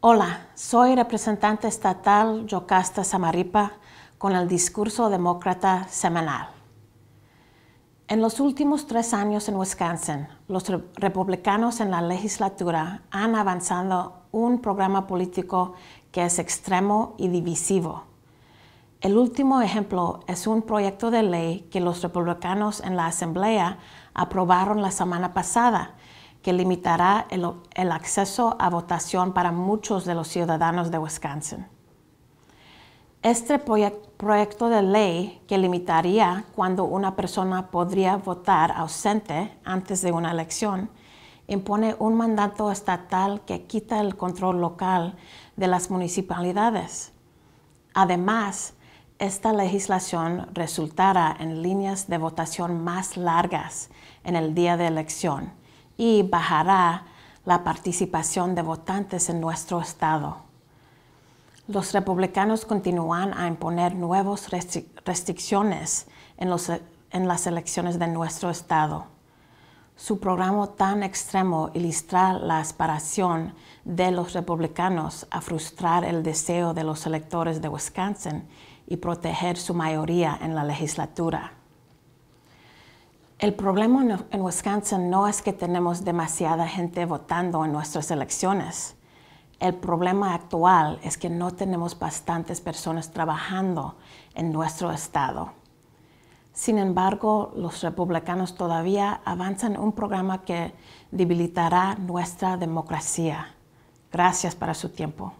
Hola, soy representante estatal Yocasta Samaripa con el discurso demócrata semanal. En los últimos tres años en Wisconsin, los republicanos en la legislatura han avanzado un programa político que es extremo y divisivo. El último ejemplo es un proyecto de ley que los republicanos en la Asamblea aprobaron la semana pasada que limitará el, acceso a votación para muchos de los ciudadanos de Wisconsin. Este proyecto de ley que limitaría cuando una persona podría votar ausente antes de una elección impone un mandato estatal que quita el control local de las municipalidades. Además, esta legislación resultará en líneas de votación más largas en el día de elección y bajará la participación de votantes en nuestro estado. Los republicanos continúan a imponer nuevas restricciones en, en las elecciones de nuestro estado. Su programa tan extremo ilustra la aspiración de los republicanos a frustrar el deseo de los electores de Wisconsin y proteger su mayoría en la legislatura. El problema en Wisconsin no es que tenemos demasiada gente votando en nuestras elecciones. El problema actual es que no tenemos bastantes personas trabajando en nuestro estado. Sin embargo, los republicanos todavía avanzan un programa que debilitará nuestra democracia. Gracias por su tiempo.